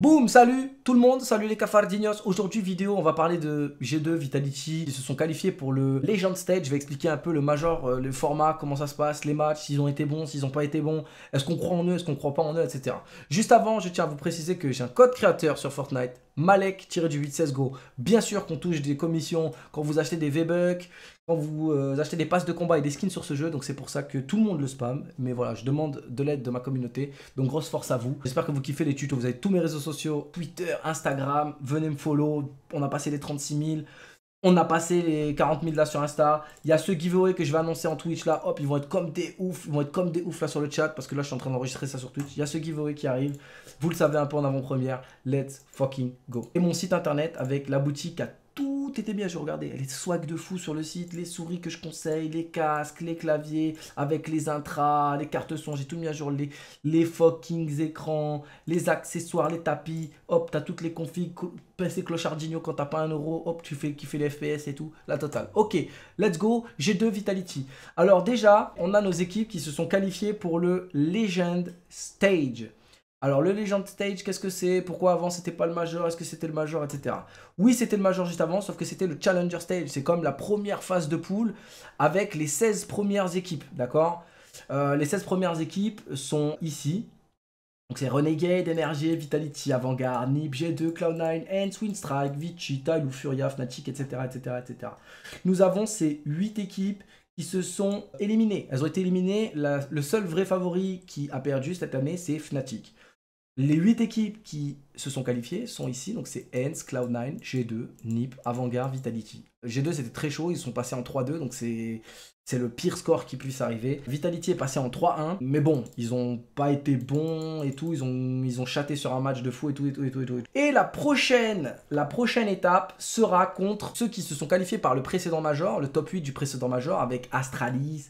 Boom salut tout le monde, salut les cafardinos. Aujourd'hui vidéo, on va parler de G2 Vitality. Ils se sont qualifiés pour le Legend Stage. Je vais expliquer un peu le major, euh, le format, comment ça se passe, les matchs, s'ils ont été bons, s'ils n'ont pas été bons, est-ce qu'on croit en eux, est-ce qu'on croit pas en eux, etc. Juste avant, je tiens à vous préciser que j'ai un code créateur sur Fortnite malek 8 816 go Bien sûr qu'on touche des commissions quand vous achetez des V-Bucks, quand vous euh, achetez des passes de combat et des skins sur ce jeu. Donc c'est pour ça que tout le monde le spam. Mais voilà, je demande de l'aide de ma communauté. Donc grosse force à vous. J'espère que vous kiffez les tutos. Vous avez tous mes réseaux sociaux, Twitter, Instagram. Venez me follow. On a passé les 36 000. On a passé les 40 000 là sur Insta. Il y a ce giveaway que je vais annoncer en Twitch là. Hop, ils vont être comme des ouf. Ils vont être comme des ouf là sur le chat parce que là je suis en train d'enregistrer ça sur Twitch. Il y a ce giveaway qui arrive. Vous le savez un peu en avant-première. Let's fucking go. Et mon site internet avec la boutique à tout était bien, je regardais les swags de fou sur le site, les souris que je conseille, les casques, les claviers avec les intras, les cartes son, j'ai tout mis à jour, les, les fucking écrans, les accessoires, les tapis, hop, t'as toutes les configs, PC clochardigno quand t'as pas un euro, hop, tu fais kiffer les FPS et tout, la totale. Ok, let's go, j'ai deux Vitality. Alors déjà, on a nos équipes qui se sont qualifiées pour le Legend Stage. Alors le Legend Stage, qu'est-ce que c'est Pourquoi avant c'était pas le Major Est-ce que c'était le Major Etc. Oui, c'était le Major juste avant, sauf que c'était le Challenger Stage. C'est comme la première phase de poule avec les 16 premières équipes, d'accord euh, Les 16 premières équipes sont ici. Donc c'est Renegade, Energy, Vitality, Avant-Garde, Nip, G2, Cloud9, and strike, Vichy, ou Furia, Fnatic, etc., etc., etc. Nous avons ces 8 équipes qui se sont éliminées. Elles ont été éliminées. le seul vrai favori qui a perdu cette année, c'est Fnatic les 8 équipes qui se sont qualifiés, sont ici, donc c'est ends Cloud9, G2, NIP, Avantgarde, Vitality. G2 c'était très chaud, ils sont passés en 3-2, donc c'est c'est le pire score qui puisse arriver. Vitality est passé en 3-1, mais bon, ils ont pas été bons et tout, ils ont, ils ont chaté sur un match de fou et tout, et tout, et tout, et la prochaine, la prochaine étape sera contre ceux qui se sont qualifiés par le précédent major, le top 8 du précédent major, avec Astralis,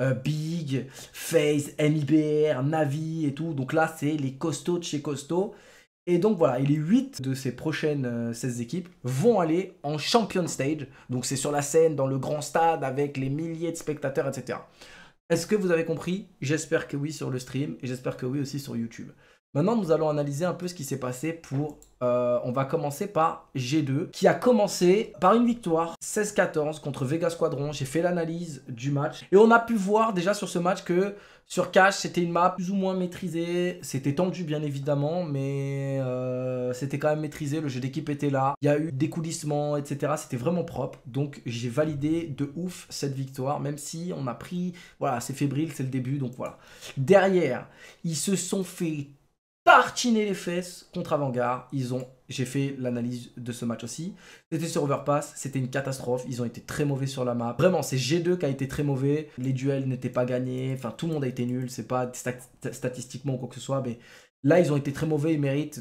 euh, Big, FaZe, MIBR, Navi et tout. Donc là, c'est les costauds de chez costauds. Et donc voilà, les 8 de ces prochaines 16 euh, équipes vont aller en Champion Stage. Donc c'est sur la scène, dans le grand stade, avec les milliers de spectateurs, etc. Est-ce que vous avez compris J'espère que oui sur le stream et j'espère que oui aussi sur YouTube. Maintenant, nous allons analyser un peu ce qui s'est passé pour euh, on va commencer par G2, qui a commencé par une victoire 16-14 contre Vega Squadron. J'ai fait l'analyse du match. Et on a pu voir déjà sur ce match que sur Cash, c'était une map plus ou moins maîtrisée. C'était tendu, bien évidemment, mais euh, c'était quand même maîtrisé. Le jeu d'équipe était là. Il y a eu des coulissements, etc. C'était vraiment propre. Donc, j'ai validé de ouf cette victoire, même si on a pris. Voilà, c'est fébrile, c'est le début. Donc, voilà. Derrière, ils se sont fait partiner les fesses contre Avant-Garde. Ils ont, j'ai fait l'analyse de ce match aussi. C'était sur Overpass, c'était une catastrophe. Ils ont été très mauvais sur la map. Vraiment, c'est G2 qui a été très mauvais. Les duels n'étaient pas gagnés. Enfin, tout le monde a été nul. C'est pas statistiquement quoi que ce soit, mais là, ils ont été très mauvais. Ils méritent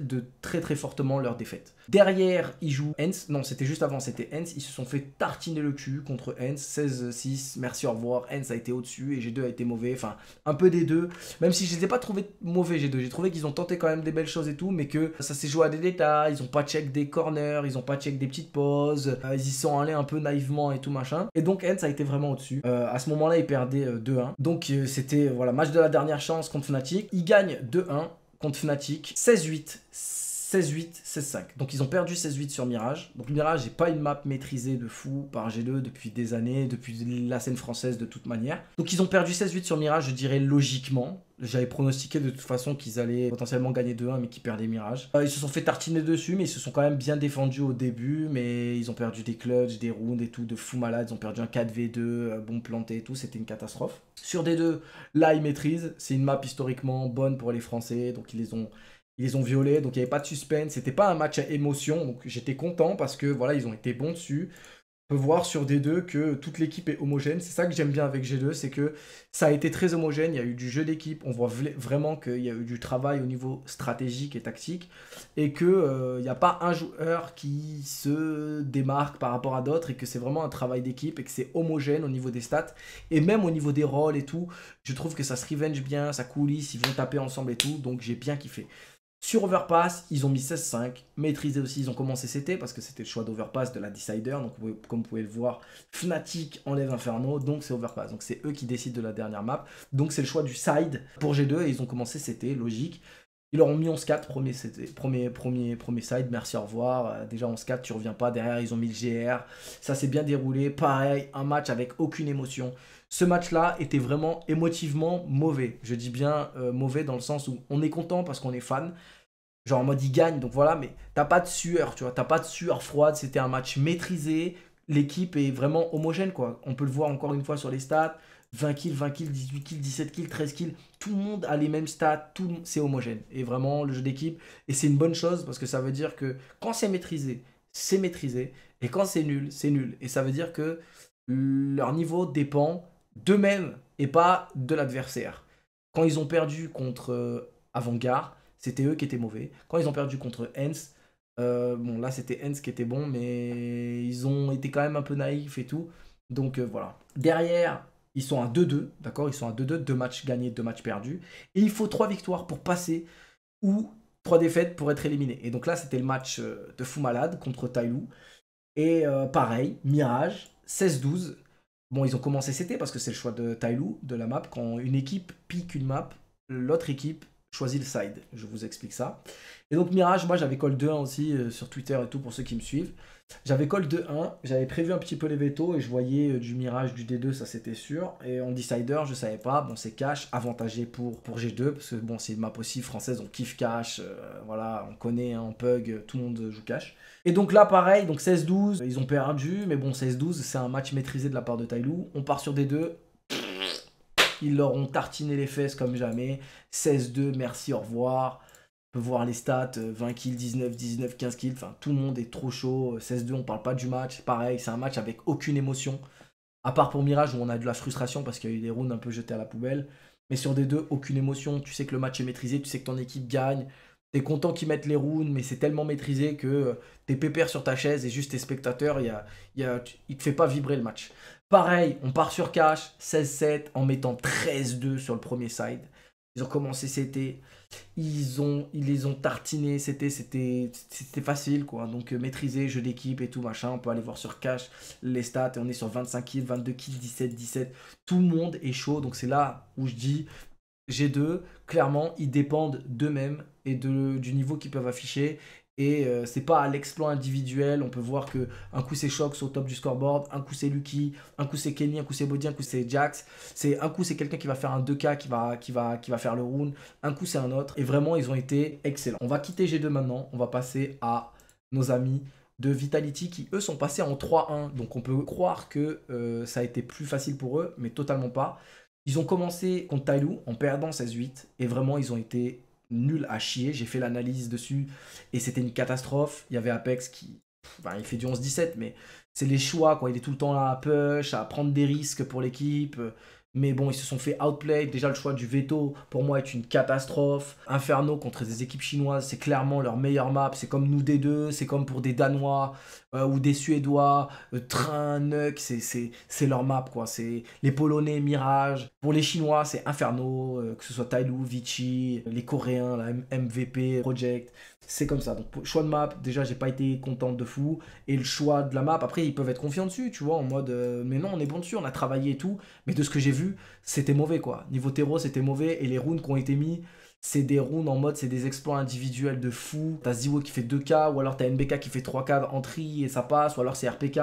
de très très fortement leur défaite. Derrière, ils jouent Hens, non c'était juste avant, c'était Hens, ils se sont fait tartiner le cul contre Hens, 16-6, merci au revoir, Hens a été au-dessus et G2 a été mauvais, enfin un peu des deux, même si je les ai pas trouvé mauvais G2, j'ai trouvé qu'ils ont tenté quand même des belles choses et tout, mais que ça s'est joué à des détails, ils ont pas check des corners, ils ont pas check des petites pauses, euh, ils y sont allés un peu naïvement et tout machin, et donc Hens a été vraiment au-dessus. Euh, à ce moment-là, ils perdaient 2-1, euh, donc c'était voilà match de la dernière chance contre Fnatic, ils gagnent 2-1, contre Fnatic. 16-8, 16-8, 16-5. Donc ils ont perdu 16-8 sur Mirage. Donc Mirage n'est pas une map maîtrisée de fou par G2 depuis des années, depuis la scène française de toute manière. Donc ils ont perdu 16-8 sur Mirage, je dirais logiquement. J'avais pronostiqué de toute façon qu'ils allaient potentiellement gagner 2-1 mais qu'ils perdaient Mirage. Euh, ils se sont fait tartiner dessus mais ils se sont quand même bien défendus au début mais ils ont perdu des clutches, des rounds et tout de fou malade. Ils ont perdu un 4v2, euh, bon planté et tout, c'était une catastrophe. Sur des deux, là ils maîtrisent. C'est une map historiquement bonne pour les Français donc ils les ont ils les ont violés, donc il n'y avait pas de suspense, c'était pas un match à émotion, donc j'étais content parce que voilà, ils ont été bons dessus. On peut voir sur D2 que toute l'équipe est homogène. C'est ça que j'aime bien avec G2, c'est que ça a été très homogène, il y a eu du jeu d'équipe, on voit vraiment qu'il y a eu du travail au niveau stratégique et tactique, et qu'il euh, n'y a pas un joueur qui se démarque par rapport à d'autres, et que c'est vraiment un travail d'équipe, et que c'est homogène au niveau des stats, et même au niveau des rôles et tout, je trouve que ça se revenge bien, ça coulisse, ils vont taper ensemble et tout, donc j'ai bien kiffé. Sur Overpass, ils ont mis 16-5. Maîtrisé aussi, ils ont commencé CT parce que c'était le choix d'Overpass de la Decider. Donc, comme vous pouvez le voir, Fnatic enlève Inferno, donc c'est Overpass. Donc, c'est eux qui décident de la dernière map. Donc, c'est le choix du side pour G2 et ils ont commencé CT, logique. Ils leur ont mis 11-4, premier, premier, premier, premier side, merci, au revoir. Euh, déjà 11-4, tu reviens pas. Derrière, ils ont mis le GR. Ça s'est bien déroulé. Pareil, un match avec aucune émotion. Ce match-là était vraiment émotivement mauvais. Je dis bien euh, mauvais dans le sens où on est content parce qu'on est fan. Genre en mode, ils gagnent, donc voilà, mais t'as pas de sueur, tu vois. T'as pas de sueur froide. C'était un match maîtrisé. L'équipe est vraiment homogène, quoi. On peut le voir encore une fois sur les stats. 20 kills, 20 kills, 18 kills, 17 kills, 13 kills. Tout le monde a les mêmes stats, tout c'est homogène. Et vraiment, le jeu d'équipe, et c'est une bonne chose parce que ça veut dire que quand c'est maîtrisé, c'est maîtrisé. Et quand c'est nul, c'est nul. Et ça veut dire que leur niveau dépend d'eux-mêmes et pas de l'adversaire. Quand ils ont perdu contre euh, avant-garde c'était eux qui étaient mauvais. Quand ils ont perdu contre Hens, euh, bon là c'était Hens qui était bon, mais ils ont été quand même un peu naïfs et tout. Donc euh, voilà. Derrière, ils sont à 2-2, d'accord Ils sont à 2-2, deux matchs gagnés, deux matchs perdus. Et il faut trois victoires pour passer ou trois défaites pour être éliminé. Et donc là, c'était le match euh, de Fou Malade contre Tailou. Et euh, pareil, Mirage, 16-12. Bon, ils ont commencé été parce que c'est le choix de Tailou, de la map. Quand une équipe pique une map, l'autre équipe choisit le side. Je vous explique ça. Et donc Mirage, moi j'avais call 2 aussi euh, sur Twitter et tout pour ceux qui me suivent. J'avais call 2-1, j'avais prévu un petit peu les veto et je voyais euh, du Mirage, du D2, ça c'était sûr. Et en Decider, je savais pas, bon c'est cash, avantagé pour, pour G2, parce que bon c'est une map aussi française, on kiffe cash, euh, voilà, on connaît, on hein, pug, tout le monde joue cash. Et donc là pareil, donc 16-12, ils ont perdu, mais bon 16-12, c'est un match maîtrisé de la part de Tailou, on part sur D2, ils leur ont tartiné les fesses comme jamais, 16-2, merci, au revoir peut voir les stats, 20 euh, kills, 19, 19, 15 kills, enfin tout le monde est trop chaud, 16-2, euh, on parle pas du match, pareil, c'est un match avec aucune émotion, à part pour Mirage où on a de la frustration parce qu'il y a eu des rounds un peu jetés à la poubelle, mais sur des deux, aucune émotion, tu sais que le match est maîtrisé, tu sais que ton équipe gagne, es content qu'ils mettent les rounds, mais c'est tellement maîtrisé que euh, t'es pépère sur ta chaise et juste tes spectateurs, il a, il te fait pas vibrer le match. Pareil, on part sur cash, 16-7, en mettant 13-2 sur le premier side. Ils ont commencé cet été, ils, ont, ils les ont tartinés, c'était, c'était, c'était facile quoi. Donc euh, maîtriser, jeu d'équipe et tout machin. On peut aller voir sur cash les stats et on est sur 25 kills, 22 kills, 17, 17. Tout le monde est chaud. Donc c'est là où je dis G2, clairement, ils dépendent d'eux-mêmes et de, du niveau qu'ils peuvent afficher. Et euh, c'est pas à l'exploit individuel. On peut voir que un coup c'est Shox au top du scoreboard, un coup c'est Lucky, un coup c'est Kenny, un coup c'est Bodhi, un coup c'est Jax. C'est un coup c'est quelqu'un qui va faire un 2K, qui va, qui va, qui va faire le round. Un coup c'est un autre. Et vraiment ils ont été excellents. On va quitter G2 maintenant. On va passer à nos amis de Vitality qui eux sont passés en 3-1. Donc on peut croire que euh, ça a été plus facile pour eux, mais totalement pas. Ils ont commencé contre Tailou en perdant 16-8 et vraiment ils ont été nul à chier. J'ai fait l'analyse dessus et c'était une catastrophe. Il y avait Apex qui. Ben, il fait du 11-17, mais c'est les choix, quoi. Il est tout le temps là à push, à prendre des risques pour l'équipe. Euh, mais bon, ils se sont fait outplay. Déjà, le choix du veto, pour moi, est une catastrophe. Inferno contre des équipes chinoises, c'est clairement leur meilleure map. C'est comme nous des deux, c'est comme pour des Danois euh, ou des Suédois. Euh, train, Nuck, c'est leur map, quoi. C'est les Polonais, Mirage. Pour les Chinois, c'est Inferno, euh, que ce soit Tailu, Vichy, les Coréens, la MVP, Project c'est comme ça. Donc, choix de map, déjà, j'ai pas été contente de fou. Et le choix de la map, après, ils peuvent être confiants dessus, tu vois, en mode, euh, mais non, on est bon dessus, on a travaillé et tout. Mais de ce que j'ai vu, c'était mauvais, quoi. Niveau terreau, c'était mauvais. Et les runes qui ont été mis, c'est des runes en mode, c'est des exploits individuels de fou. T'as Ziwo qui fait 2K, ou alors t'as NBK qui fait 3K en tri et ça passe, ou alors c'est RPK.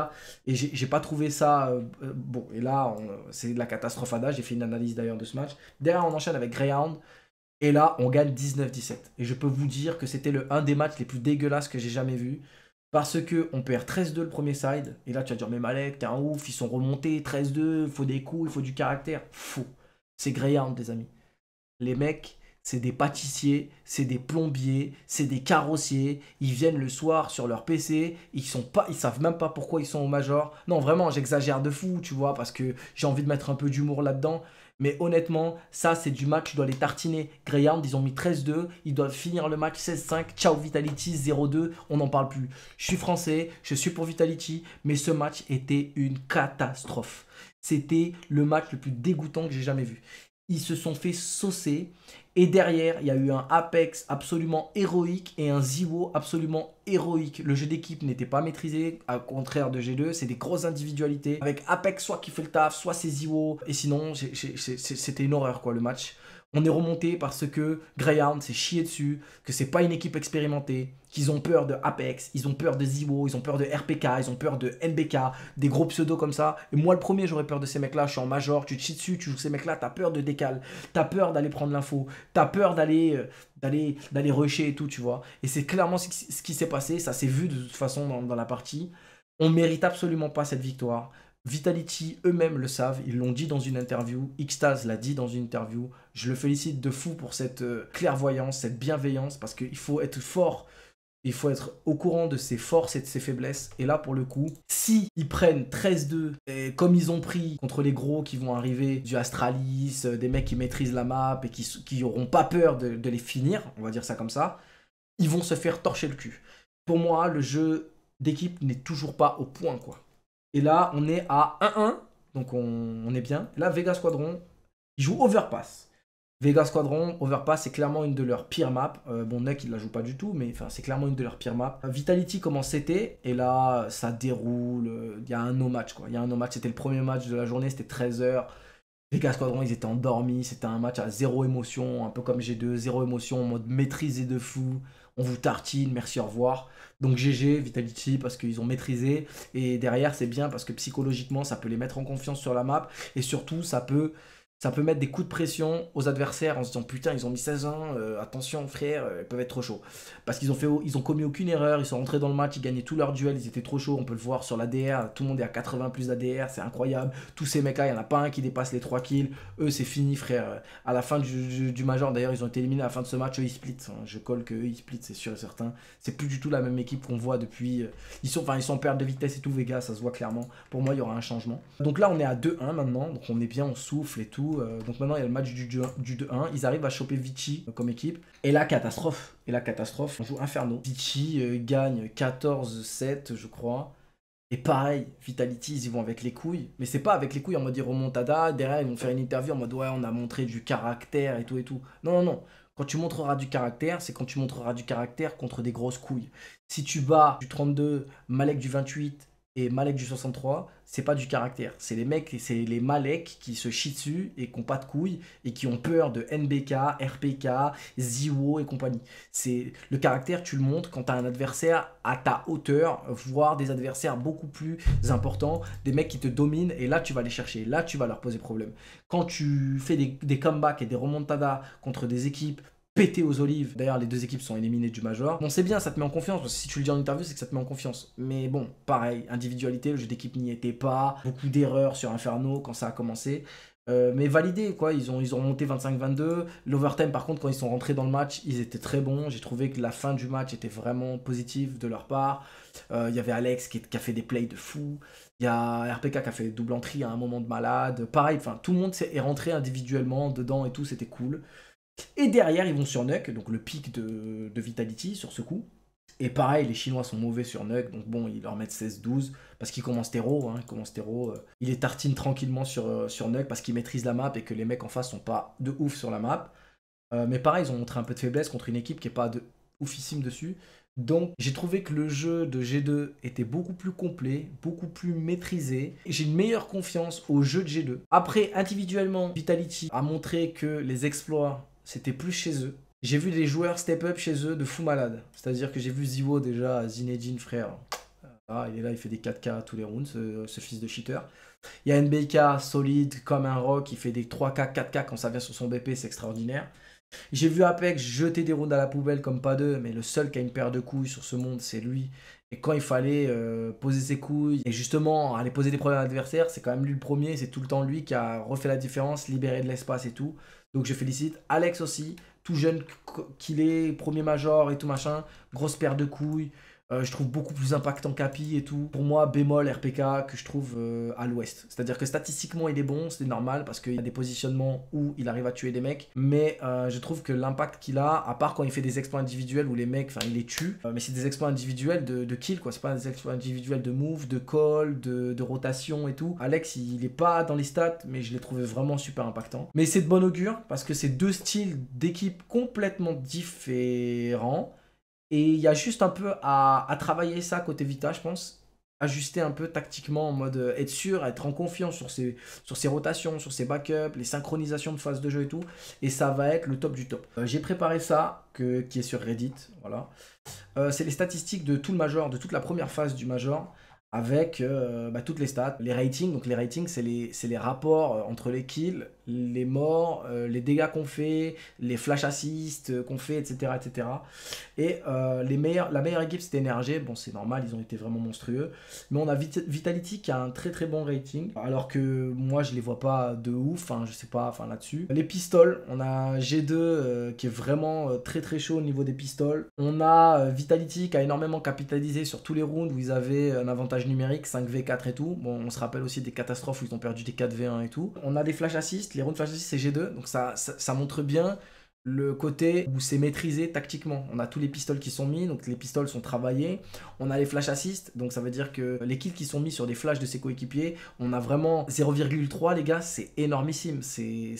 Et j'ai pas trouvé ça. Euh, euh, bon, et là, c'est de la catastrophe à J'ai fait une analyse d'ailleurs de ce match. Derrière, on enchaîne avec Greyhound. Et là, on gagne 19-17. Et je peux vous dire que c'était le un des matchs les plus dégueulasses que j'ai jamais vu. Parce que on perd 13-2 le premier side. Et là, tu vas dire, mais Malek, t'es un ouf, ils sont remontés, 13-2, il faut des coups, il faut du caractère. Faux. C'est Greyhound, des amis. Les mecs, c'est des pâtissiers, c'est des plombiers, c'est des carrossiers. Ils viennent le soir sur leur PC, ils sont pas, ils savent même pas pourquoi ils sont au major. Non, vraiment, j'exagère de fou, tu vois, parce que j'ai envie de mettre un peu d'humour là-dedans. Mais honnêtement, ça, c'est du match, je dois les tartiner. Greyhound, ils ont mis 13-2, ils doivent finir le match 16-5. Ciao Vitality, 0-2, on n'en parle plus. Je suis français, je suis pour Vitality, mais ce match était une catastrophe. C'était le match le plus dégoûtant que j'ai jamais vu. Ils se sont fait saucer et derrière, il y a eu un Apex absolument héroïque et un Ziwo absolument héroïque. Le jeu d'équipe n'était pas maîtrisé, au contraire de G2, c'est des grosses individualités. Avec Apex, soit qui fait le taf, soit c'est Ziwo. Et sinon, c'était une horreur, quoi, le match on est remonté parce que Greyhound s'est chié dessus, que c'est pas une équipe expérimentée, qu'ils ont peur de Apex, ils ont peur de Ziwo, ils ont peur de RPK, ils ont peur de MBK, des gros pseudos comme ça. Et moi, le premier, j'aurais peur de ces mecs-là. Je suis en major, tu te chies dessus, tu joues ces mecs-là, t'as peur de décal, t'as peur d'aller prendre l'info, t'as peur d'aller euh, d'aller d'aller rusher et tout, tu vois. Et c'est clairement ce qui s'est passé, ça s'est vu de toute façon dans, dans la partie. On mérite absolument pas cette victoire. Vitality eux-mêmes le savent, ils l'ont dit dans une interview, Xtaz l'a dit dans une interview. Je le félicite de fou pour cette euh, clairvoyance, cette bienveillance, parce qu'il faut être fort, il faut être au courant de ses forces et de ses faiblesses. Et là, pour le coup, si prennent 13-2, comme ils ont pris contre les gros qui vont arriver du Astralis, euh, des mecs qui maîtrisent la map et qui, n'auront pas peur de les finir, on va dire ça comme ça, ils vont se faire torcher le cul. Pour moi, le jeu d'équipe n'est toujours pas au point, quoi. Et là, on est à 1-1. Donc on, est bien. Là, Vega Squadron, ils joue Overpass. Vega Squadron, Overpass, c'est clairement une de leurs pires maps. Euh, bon, Neck, il la joue pas du tout, mais c'est clairement une de leurs pires maps. Vitality commence CT, et là, ça déroule. Il y a un no-match, quoi. Il y a un no-match. C'était le premier match de la journée, c'était 13h. Vega Squadron, ils étaient endormis. C'était un match à zéro émotion, un peu comme G2, zéro émotion, en mode et de fou. On vous tartine, merci, au revoir. Donc GG, Vitality, parce qu'ils ont maîtrisé. Et derrière, c'est bien parce que psychologiquement, ça peut les mettre en confiance sur la map. Et surtout, ça peut ça peut mettre des coups de pression aux adversaires en se disant putain ils ont mis 16 ans, euh, attention frère, euh, ils peuvent être trop chauds. Parce qu'ils ont fait ils ont commis aucune erreur, ils sont rentrés dans le match, ils gagnaient tous leurs duels, ils étaient trop chauds, on peut le voir sur l'ADR, tout le monde est à 80 plus d'ADR, c'est incroyable. Tous ces mecs là, il n'y en a pas un qui dépasse les 3 kills, eux c'est fini frère. À la fin du, Major d'ailleurs ils ont été éliminés à la fin de ce match, eux ils split. Hein. Je colle que eux ils split, c'est sûr et certain. C'est plus du tout la même équipe qu'on voit depuis. Euh, ils sont, enfin, ils sont en perte de vitesse et tout, Vega, ça se voit clairement. Pour moi, il y aura un changement. Donc là on est à 2-1 maintenant, donc on est bien, on souffle et tout. Euh, donc maintenant, il y a le match du, 2-1. Ils arrivent à choper Vichy euh, comme équipe. Et la catastrophe. Et la catastrophe. On joue Inferno. Vichy euh, gagne 14-7, je crois. Et pareil, Vitality, ils vont avec les couilles. Mais c'est pas avec les couilles en mode ils remontada. Derrière, ils vont faire une interview en mode ouais, on a montré du caractère et tout et tout. Non, non, non. Quand tu montreras du caractère, c'est quand tu montreras du caractère contre des grosses couilles. Si tu bats du 32, Malek du 28, et Malek du 63, c'est pas du caractère. C'est les mecs, c'est les Malek qui se chient dessus et qui ont pas de couilles et qui ont peur de NBK, RPK, Ziwo et compagnie. C'est le caractère, tu le montres quand as un adversaire à ta hauteur, voire des adversaires beaucoup plus importants, des mecs qui te dominent et là tu vas les chercher, là tu vas leur poser problème. Quand tu fais des, des comebacks et des remontadas contre des équipes pété aux olives. D'ailleurs, les deux équipes sont éliminées du Major. Bon, c'est bien, ça te met en confiance, si tu le dis en interview, c'est que ça te met en confiance. Mais bon, pareil, individualité, le jeu d'équipe n'y était pas, beaucoup d'erreurs sur Inferno quand ça a commencé. Euh, mais validé quoi, ils ont, ils ont monté 25-22. L'overtime, par contre, quand ils sont rentrés dans le match, ils étaient très bons. J'ai trouvé que la fin du match était vraiment positive de leur part. Il euh, y avait Alex qui, qui, a fait des plays de fou. Il y a RPK qui a fait double entrée à un moment de malade. Pareil, tout le monde est rentré individuellement dedans et tout, c'était cool. Et derrière, ils vont sur Nuke, donc le pic de, Vitality sur ce coup. Et pareil, les Chinois sont mauvais sur Nuke, donc bon, ils leur mettent 16-12 parce qu'ils commencent terreau, hein, ils commencent euh, les tartinent tranquillement sur, euh, sur parce qu'ils maîtrisent la map et que les mecs en face sont pas de ouf sur la map. Euh, mais pareil, ils ont montré un peu de faiblesse contre une équipe qui est pas de oufissime dessus. Donc j'ai trouvé que le jeu de G2 était beaucoup plus complet, beaucoup plus maîtrisé. J'ai une meilleure confiance au jeu de G2. Après, individuellement, Vitality a montré que les exploits c'était plus chez eux. J'ai vu des joueurs step up chez eux de fou malade. C'est-à-dire que j'ai vu zivo déjà, Zinedine frère. Euh, ah, il est là, il fait des 4K tous les rounds, euh, ce, fils de cheater. Il y a NBK solide comme un rock, il fait des 3K, 4K quand ça vient sur son BP, c'est extraordinaire. J'ai vu Apex jeter des rounds à la poubelle comme pas deux, mais le seul qui a une paire de couilles sur ce monde, c'est lui. Et quand il fallait euh, poser ses couilles et justement aller poser des problèmes à l'adversaire, c'est quand même lui le premier, c'est tout le temps lui qui a refait la différence, libéré de l'espace et tout. Donc je félicite Alex aussi, tout jeune qu'il est, premier major et tout machin, grosse paire de couilles, euh, je trouve beaucoup plus impactant qu'Api et tout. Pour moi, bémol RPK que je trouve euh, à l'ouest. C'est-à-dire que statistiquement, il est bon, c'est normal parce qu'il y a des positionnements où il arrive à tuer des mecs. Mais euh, je trouve que l'impact qu'il a, à part quand il fait des exploits individuels où les mecs, enfin, il les tue, mais c'est des exploits individuels de, kill, quoi. C'est pas des exploits individuels de move, de call, de, rotation et tout. Alex, il, il est pas dans les stats, mais je l'ai trouvé vraiment super impactant. Mais c'est de bonne augure parce que c'est deux styles d'équipe complètement différents. Et il y a juste un peu à, travailler ça côté Vita, je pense. Ajuster un peu tactiquement en mode euh, être sûr, être en confiance sur ses, sur ses rotations, sur ses backups, les synchronisations de phase de jeu et tout. Et ça va être le top du top. Euh, j'ai préparé ça, que, qui est sur Reddit. voilà. Euh, c'est les statistiques de tout le Major, de toute la première phase du Major avec bah, toutes les stats, les ratings. Donc les ratings, c'est les, les, rapports entre les kills, les morts, euh, les dégâts qu'on fait, les flash assists euh, qu'on fait, etc. etc. Et euh, les meilleurs, la meilleure équipe, c'était NRG. Bon, c'est normal, ils ont été vraiment monstrueux. Mais on a Vitality qui a un très très bon rating, alors que moi, je les vois pas de ouf. enfin je sais pas enfin là-dessus. Les pistoles, on a G2 qui est vraiment très très chaud au niveau des pistoles. On a Vitality qui a énormément capitalisé sur tous les rounds où ils avaient un avantage numérique, 5v4 et tout. Bon, on se rappelle aussi des catastrophes où ils ont perdu des 4v1 et tout. On a des flash assists les rounds flash assist c'est G2, donc ça, ça, montre bien le côté où c'est maîtrisé tactiquement. On a tous les pistoles qui sont mis, donc les pistoles sont travaillées. On a les flash assist, donc ça veut dire que les kills qui sont mis sur des flashs de ses coéquipiers, on a vraiment 0,3 les gars, c'est énormissime, c'est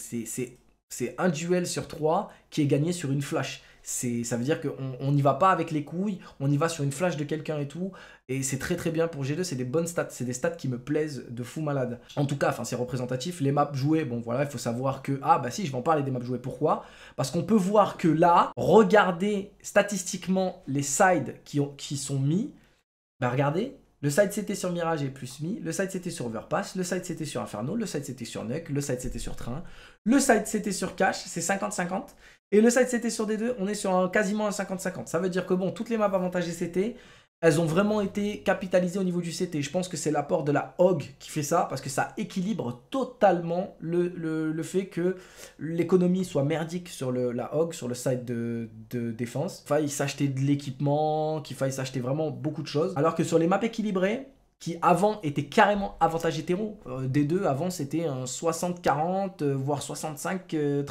c'est un duel sur 3 qui est gagné sur une flash. C'est, ça veut dire qu'on n'y va pas avec les couilles, on y va sur une flash de quelqu'un et tout. Et c'est très très bien pour G2, c'est des bonnes stats, c'est des stats qui me plaisent de fou malade. En tout cas, enfin c'est représentatif. Les maps jouées, bon voilà, il faut savoir que. Ah bah si, je vais en parler des maps jouées. Pourquoi Parce qu'on peut voir que là, regardez statistiquement les sides qui, ont, qui sont mis. Bah regardez, le side CT sur Mirage est plus mi, le side CT sur Overpass, le side CT sur Inferno, le side CT sur Nuck, le side CT sur Train, le side CT sur Cash, c'est 50-50. Et le side CT sur D2, on est sur un, quasiment un 50-50. Ça veut dire que bon, toutes les maps avantagées CT, elles ont vraiment été capitalisées au niveau du CT. Je pense que c'est l'apport de la HOG qui fait ça, parce que ça équilibre totalement le, fait que l'économie soit merdique sur le, la HOG, sur le site de, défense. Qu'il faille s'acheter de l'équipement, qu'il faille s'acheter vraiment beaucoup de choses. Alors que sur les maps équilibrées, qui avant étaient carrément avantage hétéro. Euh, des deux, avant c'était un 60-40, euh, voire 65-35 euh,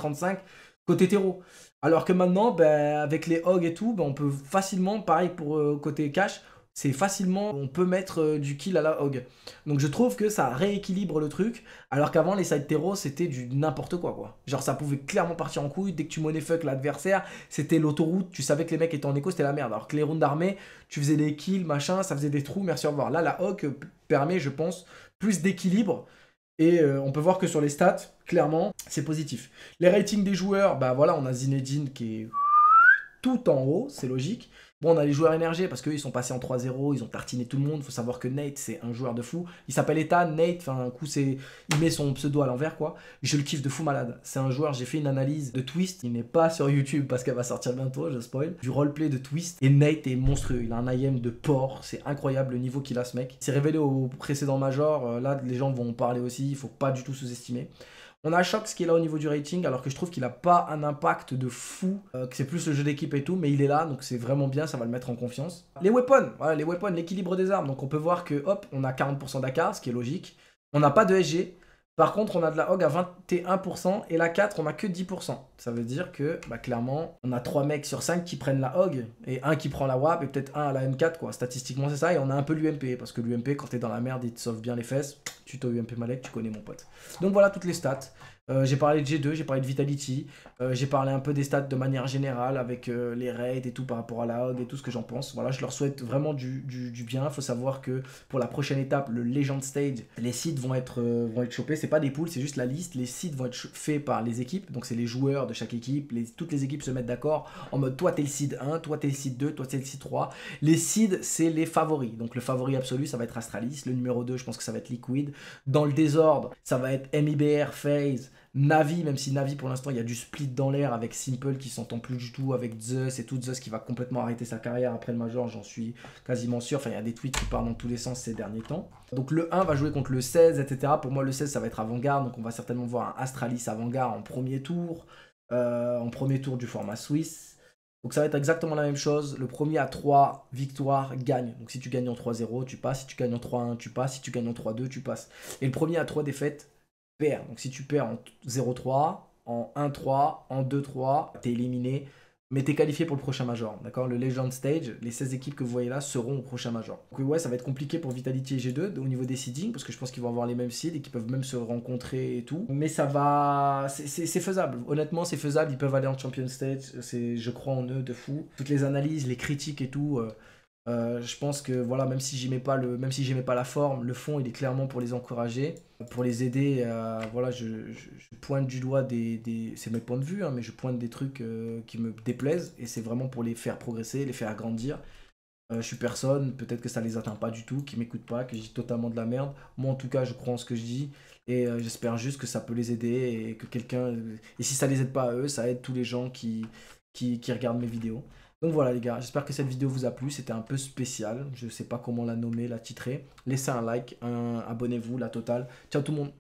côté hétéro. Alors que maintenant, ben, avec les hogs et tout, ben, on peut facilement, pareil pour euh, côté cash, c'est facilement, on peut mettre euh, du kill à la hog. Donc je trouve que ça rééquilibre le truc, alors qu'avant les side terreaux c'était du n'importe quoi quoi. Genre ça pouvait clairement partir en couille, dès que tu money fuck l'adversaire, c'était l'autoroute, tu savais que les mecs étaient en écho, c'était la merde. Alors que les rounds d'armée, tu faisais des kills, machin, ça faisait des trous, merci au revoir. Là la hog permet je pense plus d'équilibre et euh, on peut voir que sur les stats, clairement, c'est positif. Les ratings des joueurs, bah voilà, on a Zinedine qui est tout en haut, c'est logique on a les joueurs énergés parce qu'ils sont passés en 3-0, ils ont tartiné tout le monde. Faut savoir que Nate, c'est un joueur de fou. Il s'appelle Ethan, Nate, enfin, un coup, c'est. Il met son pseudo à l'envers, quoi. Je le kiffe de fou malade. C'est un joueur, j'ai fait une analyse de Twist. Il n'est pas sur YouTube parce qu'elle va sortir bientôt, je spoil. Du roleplay de Twist. Et Nate est monstrueux. Il a un IM de porc. C'est incroyable le niveau qu'il a, ce mec. C'est révélé au précédent Major. Euh, là, les gens vont en parler aussi. Il faut pas du tout sous-estimer. On a Shox qui est là au niveau du rating, alors que je trouve qu'il n'a pas un impact de fou, euh, que c'est plus le jeu d'équipe et tout, mais il est là, donc c'est vraiment bien, ça va le mettre en confiance. Les weapons, voilà, les weapons, l'équilibre des armes. Donc on peut voir que, hop, on a 40% d'AK, ce qui est logique. On n'a pas de SG, par contre, on a de la hog à 21% et la 4, on a que 10%. Ça veut dire que, bah, clairement, on a 3 mecs sur 5 qui prennent la hog et un qui prend la WAP et peut-être un à la M4, quoi. Statistiquement, c'est ça. Et on a un peu l'UMP parce que l'UMP, quand t'es dans la merde, il te sauve bien les fesses. Tuto UMP Malek, tu connais mon pote. Donc voilà toutes les stats. Euh, j'ai parlé de G2, j'ai parlé de Vitality, euh, j'ai parlé un peu des stats de manière générale avec euh, les raids et tout par rapport à la HOG et tout ce que j'en pense. Voilà, je leur souhaite vraiment du, du, du bien. Faut savoir que pour la prochaine étape, le Legend Stage, les seeds vont être, vont être chopés. C'est pas des poules, c'est juste la liste. Les seeds vont être faits par les équipes, donc c'est les joueurs de chaque équipe. toutes les équipes se mettent d'accord en mode toi t'es le seed 1, toi t'es le seed 2, toi t'es le seed 3. Les seeds, c'est les favoris. Donc le favori absolu, ça va être Astralis. Le numéro 2, je pense que ça va être Liquid. Dans le désordre, ça va être MIBR, Phase. Navi, même si Navi pour l'instant il y a du split dans l'air avec Simple qui s'entend plus du tout avec Zeus et tout Zeus qui va complètement arrêter sa carrière après le Major, j'en suis quasiment sûr. Enfin, il y a des tweets qui parlent dans tous les sens ces derniers temps. Donc le 1 va jouer contre le 16, etc. Pour moi, le 16 ça va être avant-garde, donc on va certainement voir un Astralis avant-garde en premier tour, euh, en premier tour du format suisse. Donc ça va être exactement la même chose. Le premier à 3 victoires gagne. Donc si tu gagnes en 3-0, tu passes. Si tu gagnes en 3-1, tu passes. Si tu gagnes en 3-2, tu passes. Et le premier à 3 défaites donc si tu perds en 0-3, en 1-3, en 2-3, t'es éliminé, mais t'es qualifié pour le prochain Major. D'accord Le Legend Stage, les 16 équipes que vous voyez là seront au prochain Major. Donc ouais, ça va être compliqué pour Vitality et G2 au niveau des seedings, parce que je pense qu'ils vont avoir les mêmes seeds et qu'ils peuvent même se rencontrer et tout. Mais ça va... C'est faisable. Honnêtement, c'est faisable. Ils peuvent aller en Champion Stage. Je crois en eux de fou. Toutes les analyses, les critiques et tout... Euh, euh, je pense que voilà, même si j'aimais pas le, même si j'aimais pas la forme, le fond il est clairement pour les encourager, pour les aider. voilà, je, pointe du doigt des, c'est mes points de vue, hein, mais je pointe des trucs euh, qui me déplaisent et c'est vraiment pour les faire progresser, les faire grandir. Euh, je suis personne, peut-être que ça les atteint pas du tout, qu'ils m'écoutent pas, que je dis totalement de la merde. Moi en tout cas, je crois en ce que je dis et j'espère juste que ça peut les aider et que quelqu'un et si ça les aide pas à eux, ça aide tous les gens qui, qui regardent mes vidéos. Donc voilà les gars, j'espère que cette vidéo vous a plu, c'était un peu spécial, je sais pas comment la nommer, la titrer. Laissez un like, abonnez-vous, la totale. Ciao tout le monde